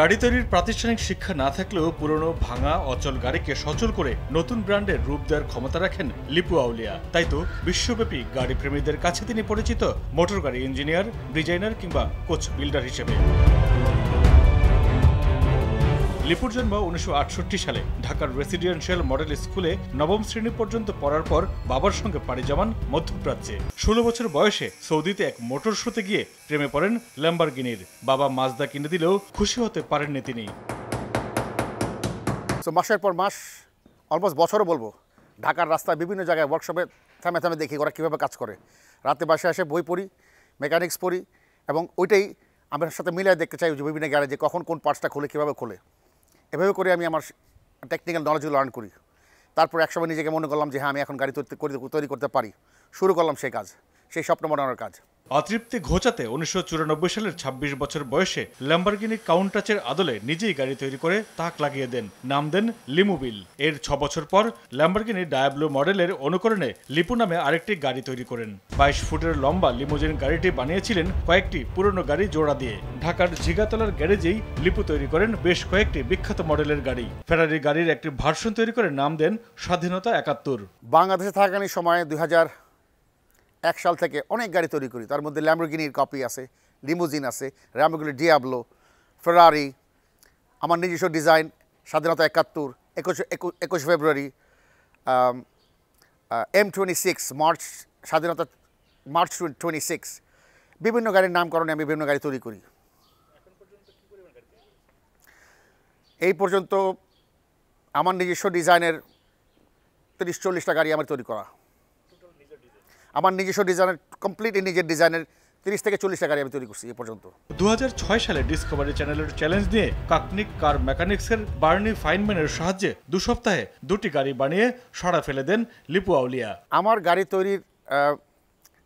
গাড়ি তৈরির প্রাতিষ্ঠানিক শিক্ষা না থাকলেও পুরনো ভাঙা অচল গাড়িকে সচল করে নতুন ব্র্যান্ডের রূপ দেওয়ার ক্ষমতা রাখেন লিপু আউলিয়া তাই তো বিশ্বব্যাপী গাড়ি প্রেমীদের কাছে তিনি পরিচিত মোটর গাড়ি ইঞ্জিনিয়ার ডিজাইনার কিংবা কোচ বিল্ডার হিসেবে লিপুর জন্ম উনিশশো সালে ঢাকার রেসিডেন্সিয়াল মডেল স্কুলে নবম শ্রেণী পর্যন্ত পড়ার পর বাবার সঙ্গে পাড়ি জমান মধ্যপ্রাচ্যে ষোলো বছর বয়সে সৌদিতে এক মোটর শোতে গিয়ে প্রেমে পড়েন ল্যাম্বারগিনির বাবা মাজদা কিনে দিলেও খুশি হতে পারেননি তিনি মাসের পর মাস অলমোস্ট বছরও বলবো ঢাকার রাস্তায় বিভিন্ন জায়গায় ওয়ার্কশপে থামে থামে দেখি ওরা কীভাবে কাজ করে রাতে বাসে এসে বই পড়ি মেকানিক্স পড়ি এবং ওইটাই আমার সাথে মিলিয়ে দেখতে চাই যে বিভিন্ন গ্যারেজে কখন কোন পার্টসটা খোলে কীভাবে খোলে এভাবে করে আমি আমার টেকনিক্যাল নলেজগুলো আর্ন করি তারপর একসময় নিজেকে মনে করলাম যে হ্যাঁ আমি এখন গাড়ি তৈরি তৈরি করতে পারি শুরু করলাম সেই কাজ সেই স্বপ্ন বানানোর কাজ অতৃপ্তি ঘোচাতে উনিশশো সালের ২৬ বছর বয়সে ল্যাম্বারগিনি কাউন্টাচের আদলে নিজেই গাড়ি তৈরি করে তাক লাগিয়ে দেন নাম দেন লিমুবিল এর ছ বছর পর ল্যাম্বারগিনি ডায়াব্লু মডেলের অনুকরণে লিপু নামে আরেকটি গাড়ি তৈরি করেন বাইশ ফুটের লম্বা লিমোজিন গাড়িটি বানিয়েছিলেন কয়েকটি পুরনো গাড়ি জোড়া দিয়ে ঢাকার ঝিগাতলার গ্যারেজেই লিপু তৈরি করেন বেশ কয়েকটি বিখ্যাত মডেলের গাড়ি ফেরারি গাড়ির একটি ভার্সন তৈরি করে নাম দেন স্বাধীনতা একাত্তর বাংলাদেশে থাকাকালীন সময়ে দুই এক সাল থেকে অনেক গাড়ি তৈরি করি তার মধ্যে ল্যাম্বরগিনির কপি আছে লিমোজিন আছে র্যামগুলি ডিয়াবলো ফেরারি আমার নিজস্ব ডিজাইন স্বাধীনতা একাত্তর একুশ একুশ ফেব্রুয়ারি এম টোয়েন্টি সিক্স মার্চ স্বাধীনতা মার্চ টোয়েন্টি সিক্স বিভিন্ন গাড়ির নামকরণে আমি বিভিন্ন গাড়ি তৈরি করি এই পর্যন্ত আমার নিজস্ব ডিজাইনের তিরিশ চল্লিশটা গাড়ি আমার তৈরি করা আমার নিজস্ব ডিজাইনের কমপ্লিট নিজের ডিজাইনের তিরিশ থেকে চল্লিশটা গাড়ি আমি তৈরি করছি এ পর্যন্ত দু সালে ডিসকভারি চ্যানেলের চ্যালেঞ্জ নিয়ে কাকনিক কার মেকানিক্সের বার্নি ফাইনম্যানের সাহায্যে দু সপ্তাহে দুটি গাড়ি বানিয়ে সরা ফেলে দেন লিপু আউলিয়া আমার গাড়ি তৈরির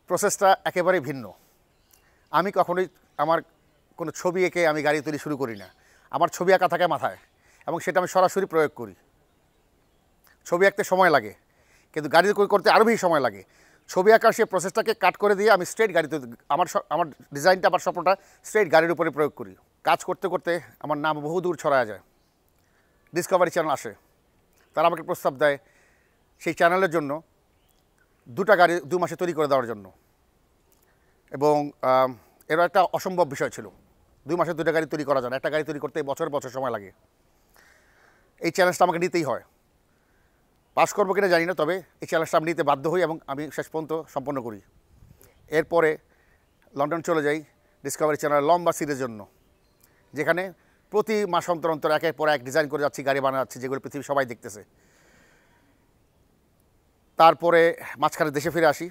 প্রসেসটা একেবারে ভিন্ন আমি কখনোই আমার কোনো ছবি এঁকে আমি গাড়ি তৈরি শুরু করি না আমার ছবি আঁকা থাকে মাথায় এবং সেটা আমি সরাসরি প্রয়োগ করি ছবি আঁকতে সময় লাগে কিন্তু গাড়ি করতে আরও বেশি সময় লাগে ছবি আঁকার সেই প্রসেসটাকে কাট করে দিয়ে আমি স্ট্রেট গাড়িতে আমার আমার ডিজাইনটা আমার স্বপ্নটা স্ট্রেট গাড়ির উপরে প্রয়োগ করি কাজ করতে করতে আমার নাম বহু দূর ছড়ায় যায় ডিসকভারি চ্যানেল আসে তারা আমাকে প্রস্তাব দেয় সেই চ্যানেলের জন্য দুটা গাড়ি দু মাসে তৈরি করে দেওয়ার জন্য এবং এরা একটা অসম্ভব বিষয় ছিল দুই মাসে দুটা গাড়ি তৈরি করা যায় একটা গাড়ি তৈরি করতে বছর বছর সময় লাগে এই চ্যালেঞ্জটা আমাকে নিতেই হয় পাশ করবো কিনা জানি না তবে এই চ্যালেঞ্জটা আমি নিতে বাধ্য হই এবং আমি শেষ পর্যন্ত সম্পন্ন করি এরপরে লন্ডন চলে যাই ডিসকভারি চ্যানেল লম্বা সিরিজের জন্য যেখানে প্রতি মাস অন্তর অন্তর একের পর এক ডিজাইন করে যাচ্ছি গাড়ি বানাচ্ছি যেগুলো পৃথিবী সবাই দেখতেছে তারপরে মাঝখানে দেশে ফিরে আসি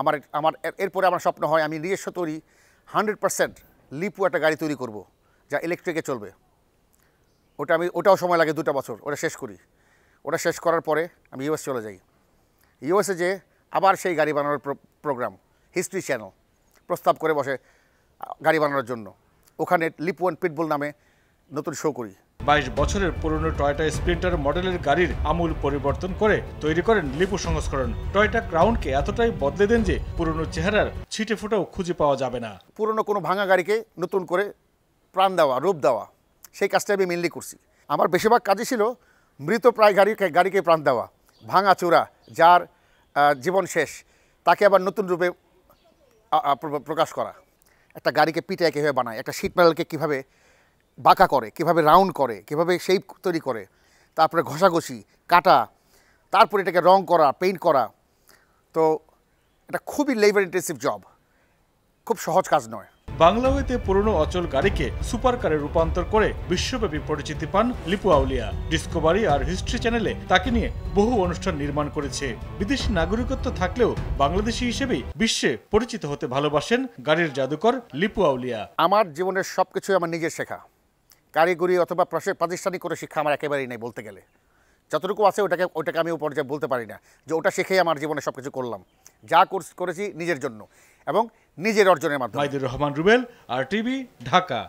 আমার আমার এরপরে আমার স্বপ্ন হয় আমি নিজস্ব তৈরি হান্ড্রেড পারসেন্ট লিপু একটা গাড়ি তৈরি করব যা ইলেকট্রিকে চলবে ওটা আমি ওটাও সময় লাগে দুটা বছর ওটা শেষ করি ওটা শেষ করার পরে আমি ইউএস চলে যাই ইউএসএ যে আবার সেই গাড়ি বানানোর প্রোগ্রাম হিস্ট্রি চ্যানেল প্রস্তাব করে বসে গাড়ি বানানোর জন্য ওখানে ওয়ান পিটবুল নামে নতুন শো করি বাইশ বছরের পুরনো টয়টা স্প্রিন্টার মডেলের গাড়ির আমূল পরিবর্তন করে তৈরি করেন লিপু সংস্করণ টয়টা ক্রাউনকে এতটাই বদলে দেন যে পুরনো চেহারার ছিটে ফোটাও খুঁজে পাওয়া যাবে না পুরনো কোনো ভাঙা গাড়িকে নতুন করে প্রাণ দেওয়া রূপ দেওয়া সেই কাজটা আমি মেনলি করছি আমার বেশিরভাগ কাজই ছিল মৃতপ্রায় গাড়িকে গাড়িকে প্রাণ দেওয়া ভাঙা চূড়া যার জীবন শেষ তাকে আবার নতুন রূপে প্রকাশ করা একটা গাড়িকে পিটায় কীভাবে বানায় একটা শীত মেডালকে কীভাবে বাঁকা করে কিভাবে রাউন্ড করে কিভাবে শেপ তৈরি করে তারপরে ঘষাঘষি কাটা তারপরে এটাকে রং করা পেইন্ট করা তো এটা খুবই লেবার ইন্টেন্সিভ জব খুব সহজ কাজ নয় বাংলা হইতে পুরনো অচল গাড়িকে সুপারকারে রূপান্তর করে বিশ্বব্যাপী পরিচিতি পান লিপু আউলিয়া ডিসকোভারি আর হিস্ট্রি চ্যানেলে তাকে নিয়ে বহু অনুষ্ঠান নির্মাণ করেছে বিদেশি নাগরিকত্ব থাকলেও বাংলাদেশি হিসেবেই বিশ্বে পরিচিত হতে ভালোবাসেন গাড়ির জাদুকর লিপু আউলিয়া আমার জীবনের সবকিছু আমার নিজের শেখা কারিগরি অথবা প্রাতিষ্ঠানিক করে শিক্ষা আমার একেবারেই নেই বলতে গেলে যতটুকু আছে ওটাকে ওটাকে আমি পর্যায়ে বলতে পারি না যে ওটা শিখেই আমার জীবনে সব কিছু করলাম যা কোর্স করেছি নিজের জন্য এবং নিজের অর্জনের মাধ্যমে রহমান রুবেল আর টিভি ঢাকা